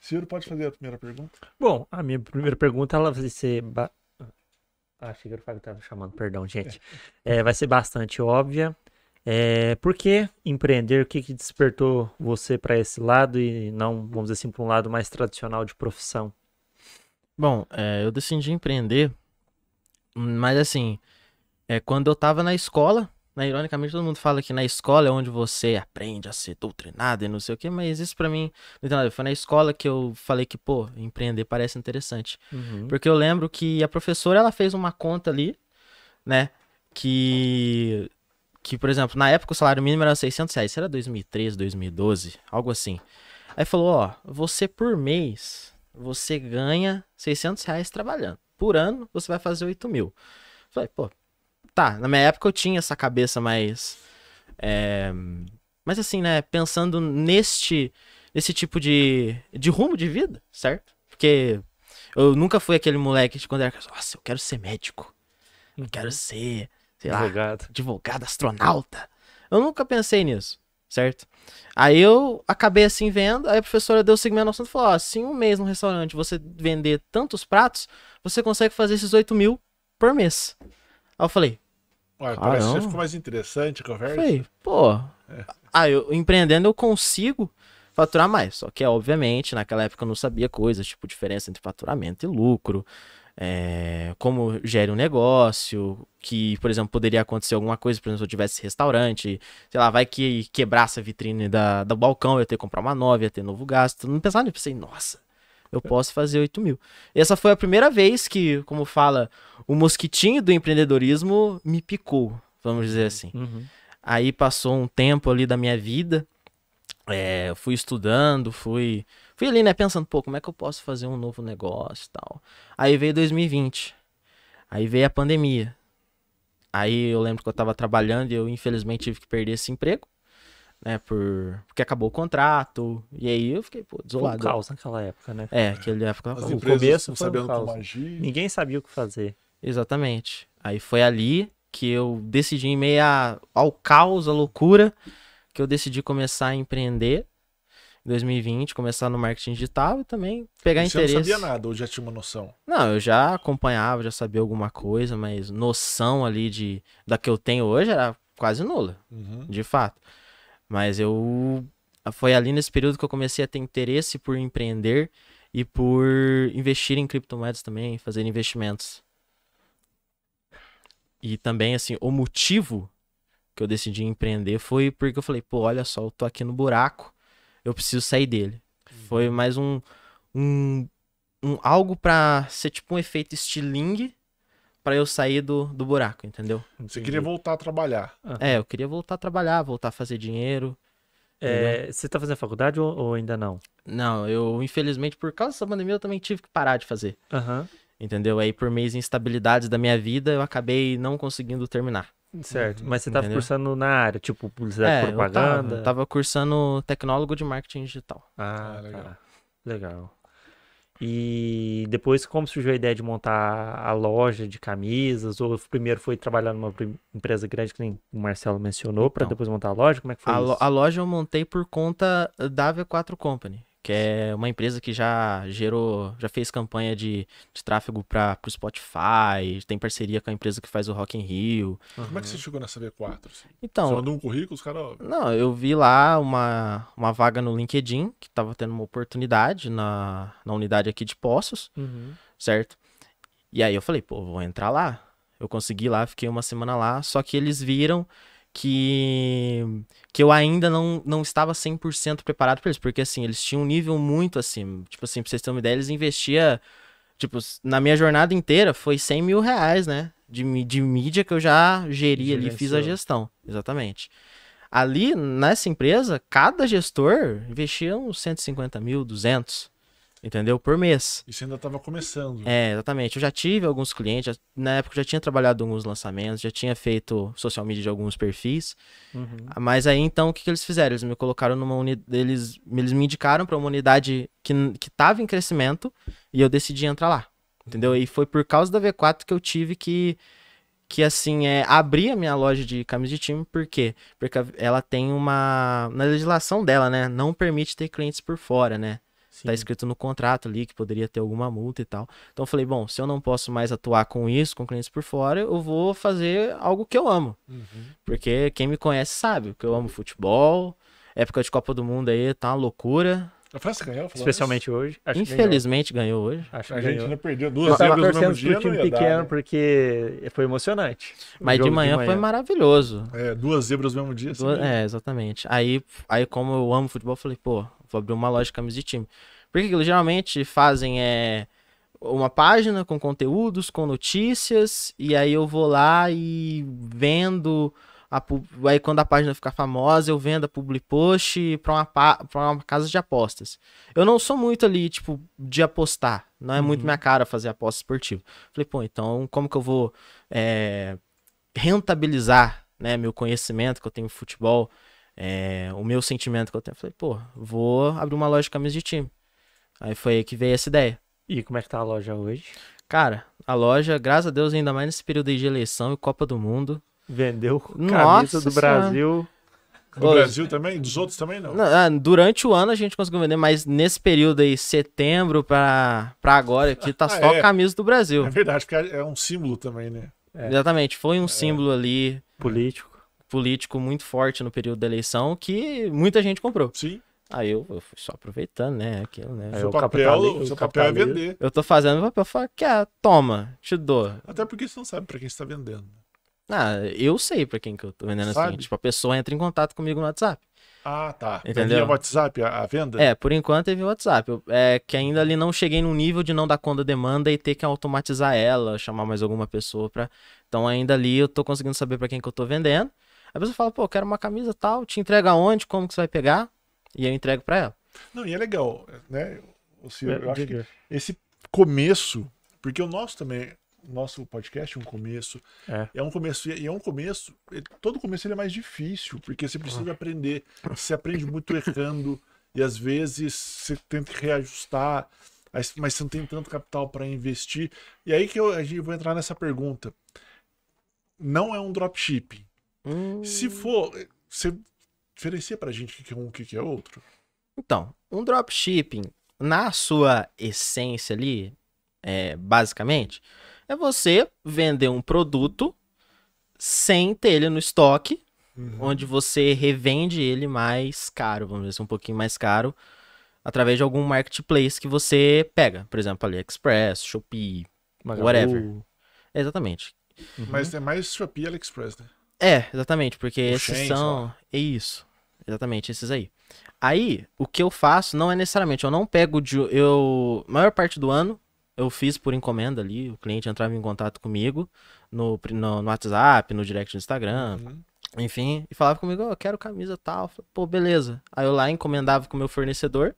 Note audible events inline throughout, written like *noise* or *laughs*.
Ciro, pode fazer a primeira pergunta? Bom, a minha primeira pergunta ela vai ser. Ba... Ah, achei que o Fábio estava chamando, perdão, gente. É. *laughs* É, vai ser bastante óbvia. É, por que empreender? O que, que despertou você para esse lado e não, vamos dizer assim, para um lado mais tradicional de profissão? Bom, é, eu decidi empreender, mas assim, é, quando eu estava na escola, né, ironicamente, todo mundo fala que na escola é onde você aprende a ser doutrinado e não sei o quê, mas isso para mim, não tem nada. Foi na escola que eu falei que, pô, empreender parece interessante. Uhum. Porque eu lembro que a professora, ela fez uma conta ali, né, que que, por exemplo, na época o salário mínimo era 600 reais, isso era 2013, 2012, algo assim. Aí falou, ó, você por mês, você ganha 600 reais trabalhando. Por ano, você vai fazer 8 mil. Falei, pô, Tá, na minha época eu tinha essa cabeça mais. É, mas assim, né? Pensando neste. Esse tipo de, de rumo de vida, certo? Porque eu nunca fui aquele moleque de quando era. Nossa, eu quero ser médico. Eu quero uhum. ser, sei advogado. lá, advogado, astronauta. Eu nunca pensei nisso, certo? Aí eu acabei assim vendo, aí a professora deu o segmento ao assunto e falou: ó, se em um mês no restaurante você vender tantos pratos, você consegue fazer esses 8 mil por mês. Aí eu falei. Ué, parece que ficou mais interessante a conversa. Falei, pô. É. Ah, eu empreendendo eu consigo faturar mais. Só que, obviamente, naquela época eu não sabia coisas, tipo, diferença entre faturamento e lucro. É, como gera um negócio, que, por exemplo, poderia acontecer alguma coisa, por exemplo, se eu tivesse restaurante, sei lá, vai que quebrasse a vitrine da, do balcão, eu ia ter que comprar uma nova, ia ter novo gasto. Não pensava nisso, pensei, nossa, eu é. posso fazer 8 mil. Essa foi a primeira vez que, como fala o mosquitinho do empreendedorismo me picou, vamos dizer assim. Uhum. Aí passou um tempo ali da minha vida, é, fui estudando, fui, fui ali, né, pensando, pô, como é que eu posso fazer um novo negócio e tal. Aí veio 2020, aí veio a pandemia. Aí eu lembro que eu tava trabalhando e eu infelizmente tive que perder esse emprego, né, por... porque acabou o contrato, e aí eu fiquei, pô, desolado. Foi um caos naquela época, né? É, aquela época, As o começo não um caos. Ninguém sabia o que fazer. Exatamente. Aí foi ali que eu decidi, em meio ao caos, à loucura, que eu decidi começar a empreender. 2020, começar no marketing digital e também pegar Você interesse. Você não sabia nada ou já tinha uma noção? Não, eu já acompanhava, já sabia alguma coisa, mas noção ali de da que eu tenho hoje era quase nula, uhum. de fato. Mas eu foi ali nesse período que eu comecei a ter interesse por empreender e por investir em criptomoedas também, fazer investimentos. E também, assim, o motivo que eu decidi empreender foi porque eu falei, pô, olha só, eu tô aqui no buraco, eu preciso sair dele. Uhum. Foi mais um, um, um algo para ser tipo um efeito estilingue para eu sair do, do buraco, entendeu? Você queria voltar a trabalhar. Ah. É, eu queria voltar a trabalhar, voltar a fazer dinheiro. É, você tá fazendo faculdade ou, ou, ainda não? Não, eu, infelizmente, por causa dessa pandemia, eu também tive que parar de fazer. Aham. Uhum. Entendeu? Aí, por meios instabilidades da minha vida, eu acabei não conseguindo terminar. Certo. Uhum. Mas você estava cursando na área, tipo publicidade é, propaganda? Eu estava cursando tecnólogo de marketing digital. Ah, ah tá. legal. Tá. Legal. E depois, como surgiu a ideia de montar a loja de camisas? Ou primeiro foi trabalhar numa empresa grande, que nem o Marcelo mencionou, então, para depois montar a loja? Como é que foi a, isso? a loja eu montei por conta da V4 Company que é uma empresa que já gerou, já fez campanha de, de tráfego para o Spotify, tem parceria com a empresa que faz o Rock in Rio. Uhum. Como é que você chegou nessa V4? Assim? Então, você mandou um currículo, os caras... Não, eu vi lá uma, uma vaga no LinkedIn, que estava tendo uma oportunidade na, na unidade aqui de Poços, uhum. certo? E aí eu falei, pô, vou entrar lá. Eu consegui lá, fiquei uma semana lá, só que eles viram que que eu ainda não, não estava 100% preparado para eles, porque assim, eles tinham um nível muito acima. Tipo assim, pra vocês terem uma ideia, eles investiam, tipo, na minha jornada inteira foi 100 mil reais, né? De, de mídia que eu já geri ali, fiz a gestão, exatamente. Ali, nessa empresa, cada gestor investia uns 150 mil, 200 entendeu? Por mês. Isso ainda estava começando. É, exatamente. Eu já tive alguns clientes, já, na época eu já tinha trabalhado alguns lançamentos, já tinha feito social media de alguns perfis. Uhum. Mas aí então o que, que eles fizeram? Eles me colocaram numa unidade, eles, eles me indicaram para uma unidade que estava em crescimento e eu decidi entrar lá, entendeu? E foi por causa da V4 que eu tive que que assim é abrir a minha loja de camisas de time, porque Porque ela tem uma na legislação dela, né, não permite ter clientes por fora, né? Tá Sim. Tá escrito no contrato ali que poderia ter alguma multa e tal. Então eu falei, bom, se eu não posso mais atuar com isso, com clientes por fora, eu vou fazer algo que eu amo. Uhum. Porque quem me conhece sabe que eu amo futebol, época de Copa do Mundo aí, tá uma loucura. A França ganhou, Especialmente isso. hoje. Infelizmente ganhou. ganhou. hoje. Acho a gente ainda perdeu duas zebras no mesmo dia. time pequeno dar, né? porque foi emocionante. Mas de manhã, de manhã, foi maravilhoso. É, duas zebras no mesmo dia. Duas, assim. é, exatamente. Aí, aí como eu amo futebol, eu falei, pô, vou abrir uma loja de camisa de time. Porque eles geralmente fazem é, uma página com conteúdos, com notícias, e aí eu vou lá e vendo. A, aí quando a página ficar famosa, eu vendo a public post pra uma, pra uma casa de apostas. Eu não sou muito ali, tipo, de apostar. Não é uhum. muito minha cara fazer aposta esportiva. Falei, pô, então como que eu vou é, rentabilizar né, meu conhecimento que eu tenho em futebol é, o meu sentimento que eu tenho, falei, pô, vou abrir uma loja de camisas de time. Aí foi aí que veio essa ideia. E como é que tá a loja hoje? Cara, a loja, graças a Deus, ainda mais nesse período de eleição e Copa do Mundo. Vendeu camisa do Brasil. Do Brasil também? Dos outros também não? Ah, durante o ano a gente conseguiu vender, mas nesse período aí, setembro pra, pra agora aqui, tá ah, só é. camisa do Brasil. É verdade, porque é um símbolo também, né? É. Exatamente, foi um é. símbolo ali. Político político muito forte no período da eleição que muita gente comprou. Sim. Aí eu, eu fui só aproveitando, né? Aquilo, né? Seu, papel, seu papel é vender. Eu tô fazendo para papel, falo, que toma, te dou. Até porque você não sabe para quem você tá vendendo. Ah, eu sei para quem que eu tô vendendo assim, sabe? assim. Tipo, a pessoa entra em contato comigo no WhatsApp. Ah, tá. Entendeu? Via WhatsApp a, a, venda? É, por enquanto teve é o WhatsApp. Eu, é que ainda ali não cheguei no nível de não dar conta da demanda e ter que automatizar ela, chamar mais alguma pessoa pra. Então ainda ali eu tô conseguindo saber para quem que eu tô vendendo. A pessoa fala, pô, quero uma camisa tal, te entrega onde, como que você vai pegar? E eu entrego para ela. Não, e é legal, né? O senhor, eu é, acho que esse começo, porque o nosso também, nosso podcast é um começo, é, é um começo e é um começo. Todo começo ele é mais difícil, porque você precisa ah. aprender, você aprende muito errando *laughs* e às vezes você tenta reajustar, mas você não tem tanto capital para investir. E aí que eu, a gente vai entrar nessa pergunta. Não é um dropshipping, se hum. for, você diferencia pra gente o que é um e o que é outro? Então, um dropshipping, na sua essência ali, é, basicamente, é você vender um produto sem ter ele no estoque, uhum. onde você revende ele mais caro, vamos dizer, assim, um pouquinho mais caro, através de algum marketplace que você pega, por exemplo, AliExpress, Shopee, Magalu. whatever. Exatamente. Uhum. Mas é mais Shopee e AliExpress, né? É, exatamente, porque o esses são. É isso. Exatamente, esses aí. Aí, o que eu faço não é necessariamente, eu não pego de. Eu. Maior parte do ano, eu fiz por encomenda ali, o cliente entrava em contato comigo no, no, no WhatsApp, no direct do Instagram, uhum. enfim, e falava comigo, oh, eu quero camisa tal. Pô, beleza. Aí eu lá encomendava com o meu fornecedor,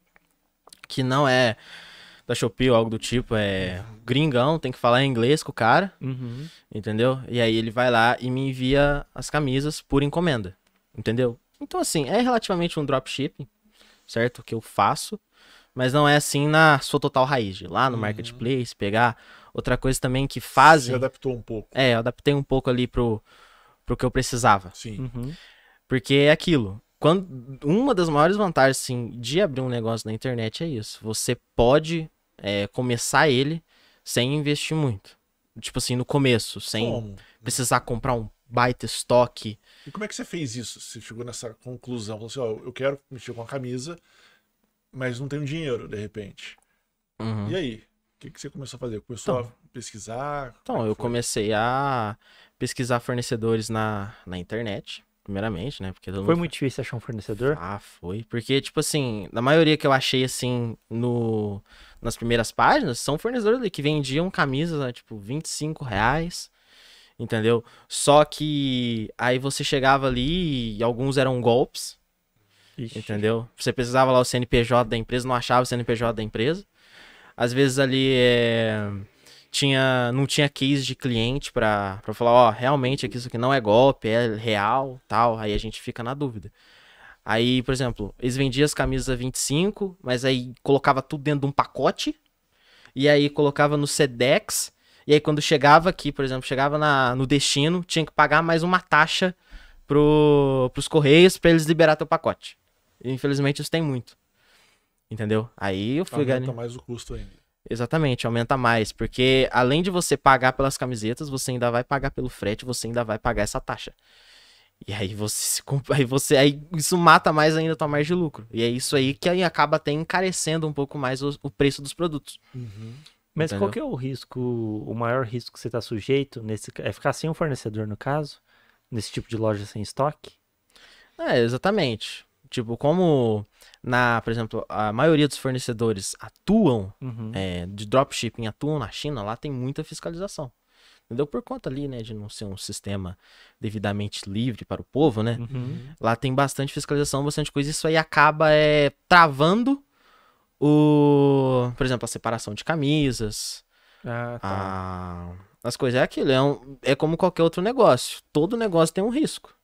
que não é da Shopee ou algo do tipo, é gringão, tem que falar inglês com o cara, uhum. entendeu? E aí ele vai lá e me envia as camisas por encomenda, entendeu? Então, assim, é relativamente um dropshipping, certo? Que eu faço, mas não é assim na sua total raiz, de lá no uhum. marketplace, pegar. Outra coisa também que fazem. Você adaptou um pouco. É, eu adaptei um pouco ali pro, pro que eu precisava. Sim. Uhum. Porque é aquilo quando uma das maiores vantagens assim, de abrir um negócio na internet é isso. Você pode é, começar ele sem investir muito. Tipo assim, no começo, sem Como? precisar comprar um baita estoque. E como é que você fez isso? Você chegou nessa conclusão, falou assim, ó, eu quero mexer com a camisa, mas não tenho dinheiro, de repente. Uhum. E aí? O que, que você começou a fazer? Começou então, a pesquisar? Então, é eu foi? comecei a pesquisar fornecedores na, na internet primeiramente, né? Porque Foi muito difícil achar um fornecedor? Ah, foi. Porque, tipo assim, na maioria que eu achei, assim, no... nas primeiras páginas, são fornecedores que vendiam camisas, né, tipo, 25 reais, entendeu? Só que aí você chegava ali e alguns eram golpes, Ixi. entendeu? Você precisava lá o CNPJ da empresa, não achava o CNPJ da empresa. Às vezes ali é tinha não tinha case de cliente para falar, ó, oh, realmente aqui isso aqui não é golpe, é real, tal. Aí a gente fica na dúvida. Aí, por exemplo, eles vendiam as camisas a 25, mas aí colocava tudo dentro de um pacote e aí colocava no Sedex. E aí quando chegava aqui, por exemplo, chegava na, no destino, tinha que pagar mais uma taxa pro, pros correios para eles liberar teu pacote. E, infelizmente isso tem muito. Entendeu? Aí eu fui ganhar. mais o custo ainda. Exatamente, aumenta mais, porque além de você pagar pelas camisetas, você ainda vai pagar pelo frete, você ainda vai pagar essa taxa. E aí você aí você aí isso mata mais ainda a tua margem de lucro. E é isso aí que aí acaba até encarecendo um pouco mais o, o preço dos produtos. Uhum. Mas qual que é o risco, o maior risco que você está sujeito nesse é ficar sem um fornecedor no caso, nesse tipo de loja sem estoque? É, exatamente. Tipo, como na, por exemplo, a maioria dos fornecedores atuam uhum. é, de dropshipping, atuam na China, lá tem muita fiscalização. Entendeu? Por conta ali, né, de não ser um sistema devidamente livre para o povo, né? Uhum. Lá tem bastante fiscalização, bastante coisa. Isso aí acaba é, travando o, por exemplo, a separação de camisas. Ah, tá. a, as coisas é aquilo, é, um, é como qualquer outro negócio. Todo negócio tem um risco.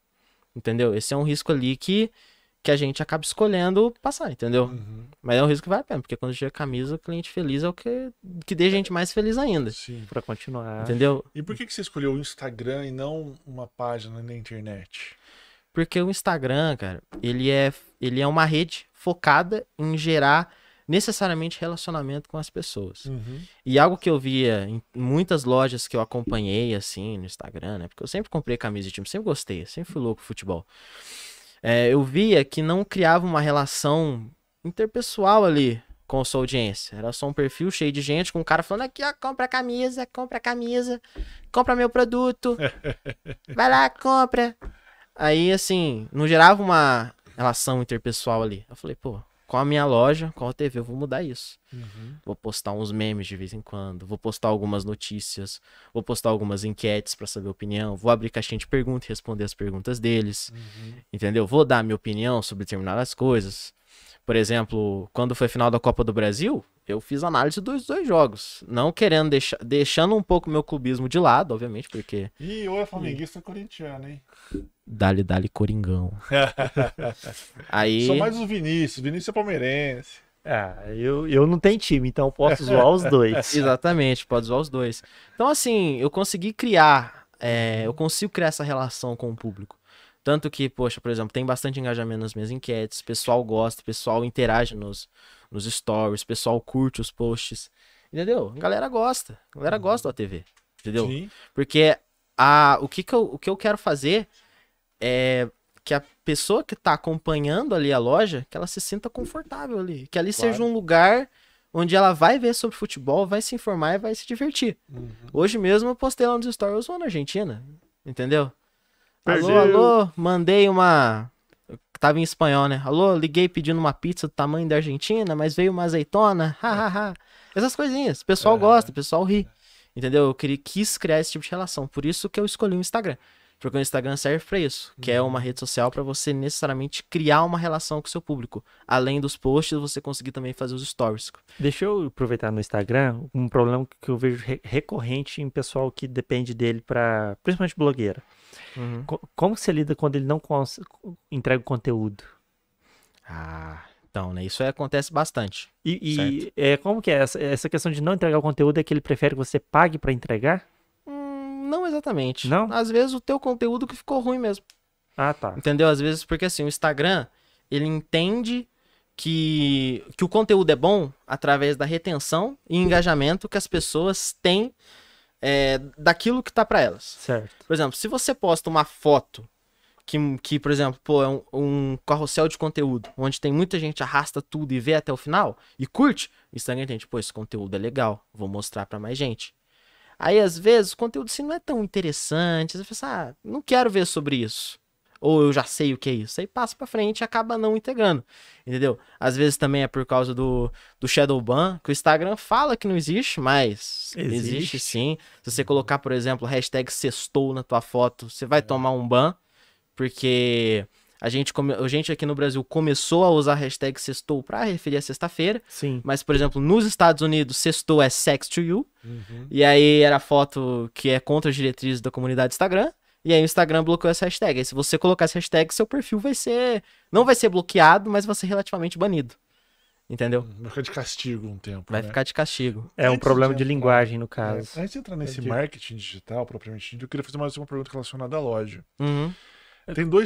Entendeu? Esse é um risco ali que que a gente acaba escolhendo passar, entendeu? Uhum. Mas é um risco que vale a pena, porque quando chega camisa, o cliente feliz é o que, que deixa a gente mais feliz ainda. Sim. Pra continuar. Entendeu? E por que, que você escolheu o Instagram e não uma página na internet? Porque o Instagram, cara, ele é, ele é uma rede focada em gerar necessariamente relacionamento com as pessoas. Uhum. E algo que eu via em muitas lojas que eu acompanhei, assim, no Instagram, né? Porque eu sempre comprei camisa de time, sempre gostei, sempre fui louco futebol é, eu via que não criava uma relação interpessoal ali com a sua audiência. Era só um perfil cheio de gente com um cara falando aqui, ó, compra a camisa, compra a camisa, compra meu produto, *laughs* vai lá, compra. Aí, assim, não gerava uma relação interpessoal ali. Eu falei, pô, com a minha loja, com a TV, eu vou mudar isso. Uhum. Vou postar uns memes de vez em quando, vou postar algumas notícias, vou postar algumas enquetes para saber a opinião, vou abrir caixinha de pergunta e responder as perguntas deles, uhum. entendeu? Vou dar minha opinião sobre determinadas coisas. Por exemplo, quando foi final da Copa do Brasil, eu fiz análise dos dois jogos. Não querendo deixar. Deixando um pouco meu clubismo de lado, obviamente, porque. Ih, ou é flamenguista ou corintiano, hein? Dali, dali, Coringão. *laughs* Aí. Sou mais o Vinícius. Vinícius é palmeirense. Ah, eu, eu não tenho time, então posso zoar os dois. *laughs* Exatamente, pode zoar os dois. Então, assim, eu consegui criar. É, eu consigo criar essa relação com o público. Tanto que, poxa, por exemplo, tem bastante engajamento nas minhas enquetes, o pessoal gosta, o pessoal interage nos, nos stories, o pessoal curte os posts. Entendeu? A galera gosta. A galera uhum. gosta da TV. Entendeu? Sim. Porque a, o, que que eu, o que eu quero fazer é que a pessoa que está acompanhando ali a loja, que ela se sinta confortável ali. Que ali claro. seja um lugar onde ela vai ver sobre futebol, vai se informar e vai se divertir. Uhum. Hoje mesmo eu postei lá nos stories, eu sou na Argentina. Entendeu? Perdeu. Alô, alô, mandei uma que tava em espanhol, né? Alô, liguei pedindo uma pizza do tamanho da Argentina, mas veio uma azeitona, hahaha. *laughs* Essas coisinhas, o pessoal é. gosta, o pessoal ri. Entendeu? Eu queria, quis criar esse tipo de relação, por isso que eu escolhi o Instagram. Porque o Instagram serve para isso, que é uma uhum. rede social para você necessariamente criar uma relação com o seu público. Além dos posts, você conseguir também fazer os stories. Deixa eu aproveitar no Instagram um problema que eu vejo recorrente em pessoal que depende dele para, principalmente blogueira. Uhum. Como você lida quando ele não entrega o conteúdo? Ah, então, né? Isso acontece bastante. E, e é, como que é essa, essa questão de não entregar o conteúdo é que ele prefere que você pague para entregar? Não exatamente. Não? Às vezes o teu conteúdo que ficou ruim mesmo. Ah, tá. Entendeu? Às vezes, porque assim, o Instagram, ele entende que, que o conteúdo é bom através da retenção e engajamento que as pessoas têm é, daquilo que tá para elas. Certo. Por exemplo, se você posta uma foto que, que por exemplo, pô, é um, um, carrossel de conteúdo, onde tem muita gente arrasta tudo e vê até o final e curte, o Instagram entende, pô, esse conteúdo é legal, vou mostrar para mais gente. Aí, às vezes, o conteúdo assim não é tão interessante. Você vezes, assim, ah, não quero ver sobre isso. Ou eu já sei o que é isso. Aí passa pra frente e acaba não integrando. Entendeu? Às vezes também é por causa do, do Shadowban, que o Instagram fala que não existe, mas existe, existe sim. Se você colocar, por exemplo, hashtag sextou na tua foto, você vai é. tomar um ban. Porque a gente, come... a gente aqui no Brasil começou a usar a hashtag sextou para referir a sexta-feira. Sim. Mas, por exemplo, nos Estados Unidos, sextou é sex to you. Uhum. E aí era foto que é contra as diretrizes da comunidade Instagram. E aí o Instagram bloqueou essa hashtag. Aí, se você colocar essa hashtag, seu perfil vai ser. Não vai ser bloqueado, mas vai ser relativamente banido. Entendeu? Hum, vai ficar de castigo um tempo. Vai né? ficar de castigo. É um problema de, de linguagem, no caso. É, antes de entrar nesse marketing digital, propriamente dito, eu queria fazer mais uma pergunta relacionada à loja. Uhum. É, tem dois